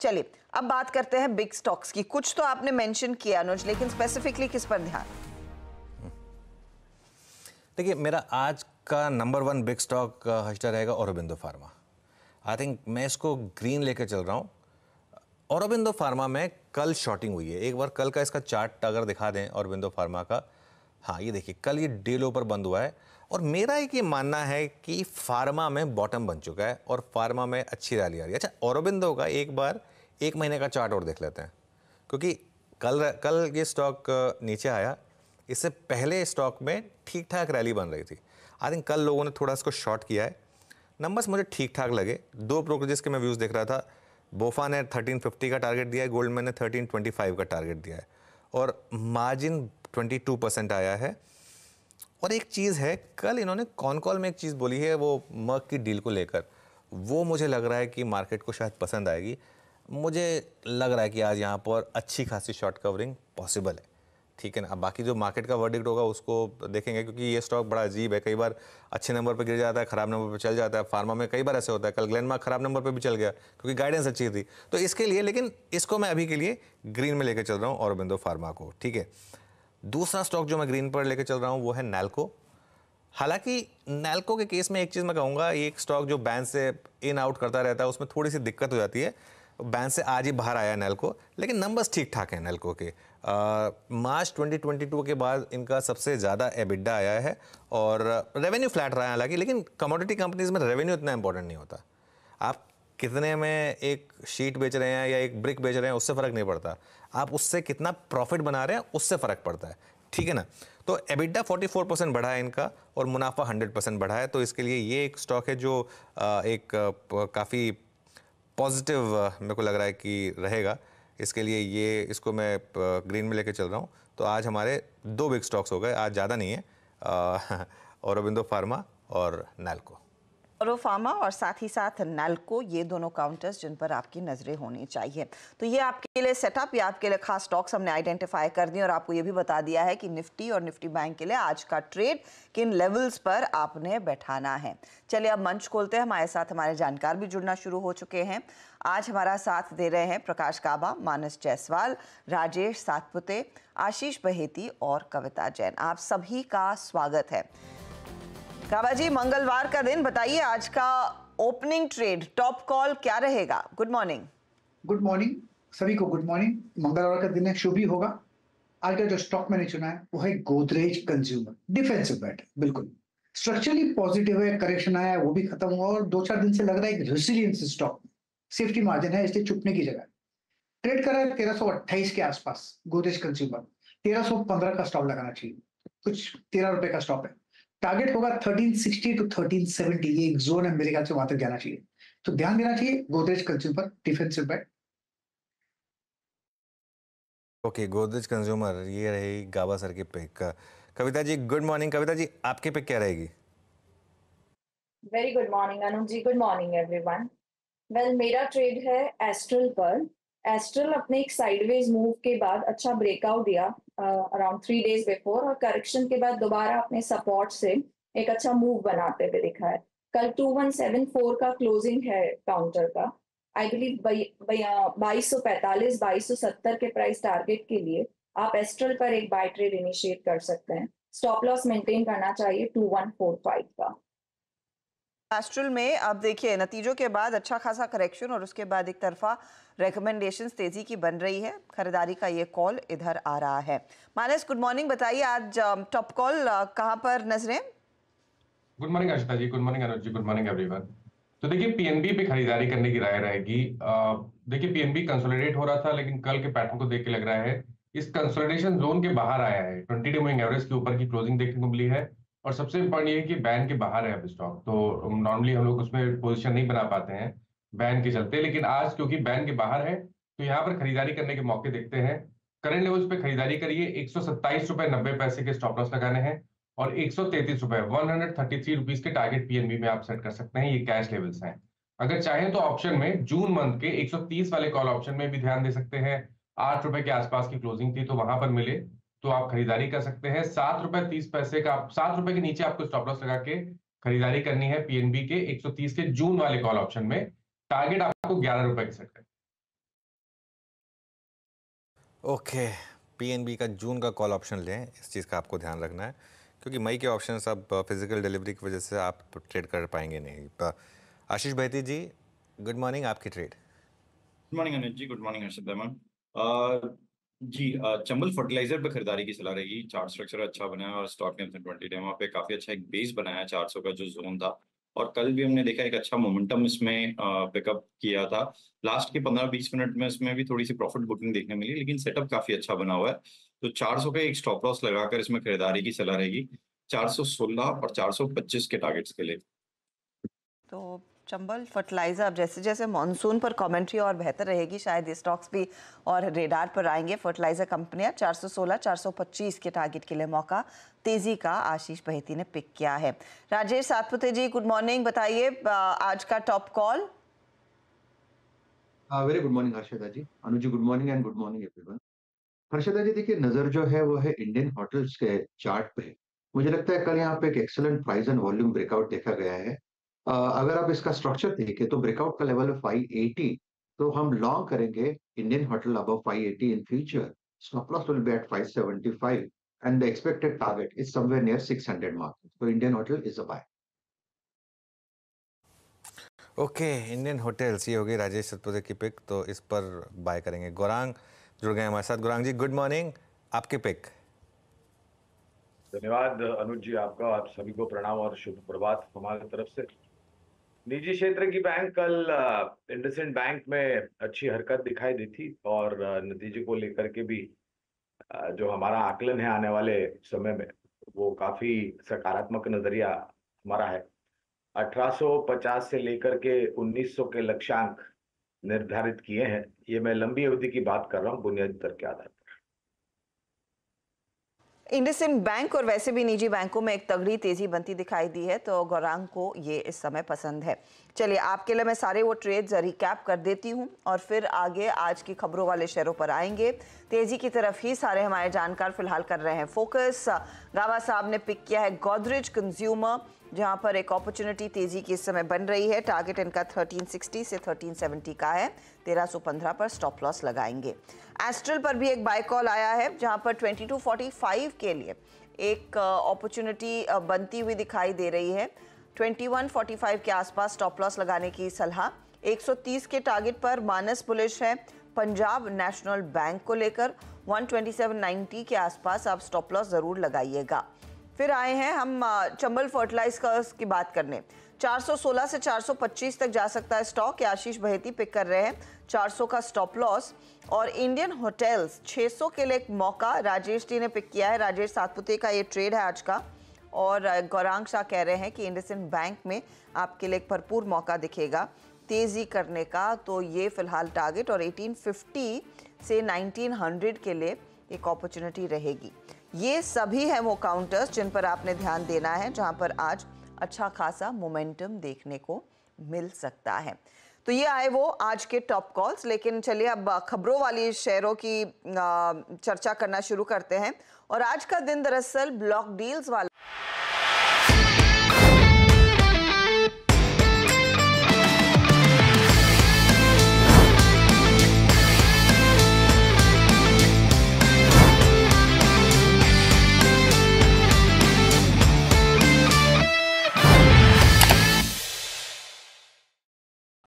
चलिए अब बात करते हैं बिग स्टॉक्स की कुछ तो आपने मेंशन किया अनुज लेकिन स्पेसिफिकली किस पर ध्यान देखिए मेरा आज का नंबर वन बिग स्टॉक हस्टर रहेगा औरबिंदो फार्मा आई थिंक मैं इसको ग्रीन लेकर चल रहा हूँ औरबिंदो फार्मा में कल शॉर्टिंग हुई है एक बार कल का इसका चार्ट अगर दिखा दें औरबिंदो फार्मा का हाँ ये देखिए कल ये डेलो पर बंद हुआ है और मेरा एक ये मानना है कि फार्मा में बॉटम बन चुका है और फार्मा में अच्छी रैली आ रही है अच्छा औरबिंदो का एक बार एक महीने का चार्ट और देख लेते हैं क्योंकि कल कल ये स्टॉक नीचे आया इससे पहले स्टॉक में ठीक ठाक रैली बन रही थी आई थिंक कल लोगों ने थोड़ा इसको शॉर्ट किया है नंबर्स मुझे ठीक ठाक लगे दो ब्रोकरेजेस के मैं व्यूज़ देख रहा था बोफा ने 1350 का टारगेट दिया है गोल्ड मैन ने 1325 का टारगेट दिया है और मार्जिन 22 परसेंट आया है और एक चीज़ है कल इन्होंने कॉन कॉल में एक चीज़ बोली है वो मर्क की डील को लेकर वो मुझे लग रहा है कि मार्केट को शायद पसंद आएगी मुझे लग रहा है कि आज यहाँ पर अच्छी खासी शॉर्ट कवरिंग पॉसिबल है ठीक है ना अब बाकी जो मार्केट का वर्डिक्ट होगा उसको देखेंगे क्योंकि ये स्टॉक बड़ा अजीब है कई बार अच्छे नंबर पर गिर जाता है ख़राब नंबर पर चल जाता है फार्मा में कई बार ऐसे होता है कल ग्लैंडमार्क ख़राब नंबर पर भी चल गया क्योंकि गाइडेंस अच्छी थी तो इसके लिए लेकिन इसको मैं अभी के लिए ग्रीन में लेकर चल रहा हूँ और फार्मा को ठीक है दूसरा स्टॉक जो मैं ग्रीन पर लेकर चल रहा हूँ वो है नैल्को हालांकि नैल्को के केस में एक चीज़ मैं कहूँगा एक स्टॉक जो बैन से इन आउट करता रहता है उसमें थोड़ी सी दिक्कत हो जाती है बैन से आज ही बाहर आया नैल्को लेकिन नंबर्स ठीक ठाक हैं नैल्को के मार्च 2022 के बाद इनका सबसे ज़्यादा एबिडा आया है और रेवेन्यू फ्लैट रहा है हालांकि लेकिन कमोडिटी कंपनीज में रेवेन्यू इतना इंपॉर्टेंट नहीं होता आप कितने में एक शीट बेच रहे हैं या एक ब्रिक बेच रहे हैं उससे फ़र्क नहीं पड़ता आप उससे कितना प्रॉफिट बना रहे हैं उससे फ़र्क पड़ता है ठीक है ना तो एबिडा 44 परसेंट बढ़ा है इनका और मुनाफा 100 परसेंट बढ़ा है तो इसके लिए ये एक स्टॉक है जो एक काफ़ी पॉजिटिव मेरे को लग रहा है कि रहेगा इसके लिए ये इसको मैं ग्रीन में लेके चल रहा हूँ तो आज हमारे दो बिग स्टॉक्स हो गए आज ज़्यादा नहीं है औरबिंदो फार्मा और नैल्को रोफामा और साथ ही साथ नैलको ये दोनों काउंटर्स जिन पर आपकी नज़रें होनी चाहिए तो ये आपके लिए सेटअप या आपके लिए खास स्टॉक्स हमने आइडेंटिफाई कर दिए और आपको ये भी बता दिया है कि निफ्टी और निफ्टी बैंक के लिए आज का ट्रेड किन लेवल्स पर आपने बैठाना है चलिए अब मंच खोलते हैं हमारे साथ हमारे जानकार भी जुड़ना शुरू हो चुके हैं आज हमारा साथ दे रहे हैं प्रकाश काबा मानस जायसवाल राजेश सातपुते आशीष बहेती और कविता जैन आप सभी का स्वागत है कावा जी मंगलवार का दिन बताइए आज का ओपनिंग ट्रेड टॉप कॉल क्या रहेगा गुड मॉर्निंग गुड मॉर्निंग सभी को गुड मॉर्निंग मंगलवार का दिन है शुभ ही होगा आज का जो स्टॉक मैंने चुना है वो है गोदरेज कंज्यूमर डिफेंसिव बैट बिल्कुल स्ट्रक्चरली पॉजिटिव है करेक्शन आया है वो भी खत्म हुआ और दो चार दिन से लग रहा है रेसिलियंस स्टॉक सेफ्टी मार्जिन है इसलिए चुपने की जगह ट्रेड कर रहा है तेरह सौ अट्ठाईस के आसपास गोदरेज कंज्यूमर तेरह सौ पंद्रह का स्टॉप लगाना चाहिए कुछ तेरह रुपए का स्टॉप है टारगेट होगा thirteen sixty to thirteen seventy ये एक जोन है मेरे ख्याल से वहां तक जाना चाहिए तो ध्यान देना चाहिए Godrej consumer defensive bet okay Godrej consumer ये रही गाबा सर के पिक का कविता जी गुड मॉर्निंग कविता जी आपके पिक क्या रहेगी very good morning Anu ji good morning everyone well मेरा ट्रेड है एस्ट्रल पर्ल एस्ट्रल अपने एक साइडवेज मूव के बाद अच्छा ब्रेकआउट दिया अराउंड थ्री डेज बिफोर और करेक्शन के बाद दोबारा अपने सपोर्ट से एक अच्छा मूव बनाते हुए दिखा है कल टू वन सेवन फोर का क्लोजिंग है काउंटर का आई बिलीव बाईस सौ पैंतालीस बाईस सौ सत्तर के प्राइस टारगेट के लिए आप एस्ट्रल पर एक बाय ट्रेड इनिशिएट कर सकते हैं स्टॉप लॉस मेंटेन करना चाहिए टू वन फोर फाइव का एस्ट्रल में अब देखिए नतीजों के बाद अच्छा खासा करेक्शन और उसके बाद एक तरफा रिकमेंडेशन तेजी की बन रही है खरीदारी का ये कॉल इधर आ रहा है मानस गुड मॉर्निंग बताइए आज टॉप कॉल कहां पर नजरें good morning Arshita ji good morning Anuj ji good morning everyone तो देखिए पीएनबी पे खरीदारी करने की राय रहेगी देखिए पीएनबी कंसोलिडेट हो रहा था लेकिन कल के पैटर्न को देख के लग रहा है इस कंसोलिडेशन जोन के बाहर आया है ट्वेंटी डे मूविंग एवरेज के ऊपर की क्लोजिंग देखने को मिली है और सबसे इम्पोर्टेंट ये कि बैन के बाहर है अब स्टॉक तो नॉर्मली हम लोग उसमें पोजिशन नहीं बना पाते हैं बैन के चलते लेकिन आज क्योंकि बैन के बाहर है तो यहाँ पर खरीदारी करने के मौके देखते हैं करंट लेवल्स पे खरीदारी करिए एक सौ पैसे के स्टॉप लॉस लगाने हैं और एक सौ तैतीस के टारगेट पीएनबी में आप सेट कर सकते हैं ये कैश लेवल्स हैं अगर चाहें तो ऑप्शन में जून मंथ के 130 वाले कॉल ऑप्शन में भी ध्यान दे सकते हैं आठ रुपए के आसपास की क्लोजिंग थी तो वहां पर मिले तो आप खरीदारी कर सकते हैं सात रुपए तीस पैसे का सात रुपए के नीचे आपको स्टॉप लॉस लगा के खरीदारी करनी है पीएनबी के 130 के जून वाले कॉल ऑप्शन में टारगेट आपको ग्यारह रुपए के सेट करना ओके पीएनबी का जून का कॉल ऑप्शन लें इस चीज़ का आपको ध्यान रखना है क्योंकि मई के ऑप्शन अब फिजिकल डिलीवरी की वजह से आप ट्रेड कर पाएंगे नहीं आशीष बहती जी गुड मॉर्निंग आपकी trade good morning Anil ji good morning Harshad ji Chambal fertiliser पे खरीदारी की सलाह रहेगी चार्ट स्ट्रक्चर अच्छा बनाया और stock names and twenty day वहाँ पे काफी अच्छा एक बेस बनाया चार सौ का जो जोन था और कल भी हमने देखा एक अच्छा मोमेंटम इसमें पिकअप किया था लास्ट के पंद्रह बीस मिनट में इसमें भी थोड़ी सी प्रॉफिट बुकिंग देखने मिली लेकिन सेटअप काफी अच्छा बना हुआ है तो चार सौ का एक स्टॉप लॉस लगाकर इसमें खरीदारी की सलाह रहेगी चार सौ सोलह और चार सौ पच्चीस के टारगेट्स के लिए तो चंबल फर्टिलाइज़र अब जैसे जैसे मानसून पर कमेंट्री और बेहतर रहेगी शायद ये स्टॉक्स भी और रेडार पर आएंगे फर्टिलाइज़र कंपनियां 416, 425 के टारगेट के लिए मौका तेज़ी का आशीष बहेती ने पिक किया है राजेश सातपुते जी गुड मॉर्निंग बताइए आज का top call very good morning Harshada ji Anu ji good morning and good morning everyone Harshada ji देखिए नज़र जो है वो है इंडियन होटल्स के चार्ट पे मुझे लगता है कल यहाँ पे एक excellent price and volume breakout देखा गया है अगर आप इसका स्ट्रक्चर देखें तो ब्रेकआउट का लेवल है फाइव एटी तो हम लॉन्ग करेंगे इंडियन होटल अब five eighty in future will be at five seventy five and the expected target is is near six hundred mark तो Indian hotel is a buy okay Indian hotels ये होगी राजेश सतपुते की pick तो इस पर bye करेंगे गौरांग जुड़ गए हमारे साथ गौरांग जी गुड मॉर्निंग आपकी पिक धन्यवाद अनुज जी आपका आप सभी को प्रणाम और शुभ प्रभात हमारे तरफ से निजी क्षेत्र की बैंक कल इंडसेंट बैंक में अच्छी हरकत दिखाई दी थी और नतीजे को लेकर के भी जो हमारा आकलन है आने वाले समय में वो काफी सकारात्मक नजरिया हमारा है 1850 से लेकर के 1900 के लक्ष्यांक निर्धारित किए हैं ये मैं लंबी अवधि की बात कर रहा हूँ बुनियादी दर के आधार पर इंडसइंड बैंक और वैसे भी निजी बैंकों में एक तगड़ी तेजी बनती दिखाई दी है तो गौरांग को ये इस समय पसंद है चलिए आपके लिए मैं सारे वो ट्रेड रिकैप कर देती हूँ और फिर आगे आज की खबरों वाले शेयरों पर आएंगे तेजी की तरफ ही सारे हमारे जानकार फिलहाल कर रहे हैं फोकस गावा साहब ने पिक किया है गोदरेज कंज्यूमर जहां पर एक अपॉर्चुनिटी तेजी की इस समय बन रही है टारगेट इनका 1360 से 1370 का है 1315 पर स्टॉप लॉस लगाएंगे एस्ट्रल पर भी एक बाय कॉल आया है जहां पर 2245 के लिए एक अपॉर्चुनिटी बनती हुई दिखाई दे रही है 2145 के आसपास स्टॉप लॉस लगाने की सलाह 130 के टारगेट पर मानस पुलिस है पंजाब नेशनल बैंक को लेकर 127.90 के आसपास आप स्टॉप लॉस ज़रूर लगाइएगा फिर आए हैं हम चंबल फर्टिलाइजर्स की बात करने 416 से 425 तक जा सकता है स्टॉक आशीष बहेती पिक कर रहे हैं 400 का स्टॉप लॉस और इंडियन होटल्स 600 के लिए एक मौका राजेश जी ने पिक किया है राजेश सातपुते का ये ट्रेड है आज का और गौरांग शाह कह रहे हैं कि इंडसिन बैंक में आपके लिए एक भरपूर मौका दिखेगा तेज़ी करने का तो ये फ़िलहाल टारगेट और 1850 से 1900 के लिए एक अपॉर्चुनिटी रहेगी ये सभी है वो काउंटर्स जिन पर आपने ध्यान देना है जहां पर आज अच्छा खासा मोमेंटम देखने को मिल सकता है तो ये आए वो आज के टॉप कॉल्स लेकिन चलिए अब खबरों वाली शेयरों की चर्चा करना शुरू करते हैं और आज का दिन दरअसल ब्लॉक डील्स वाला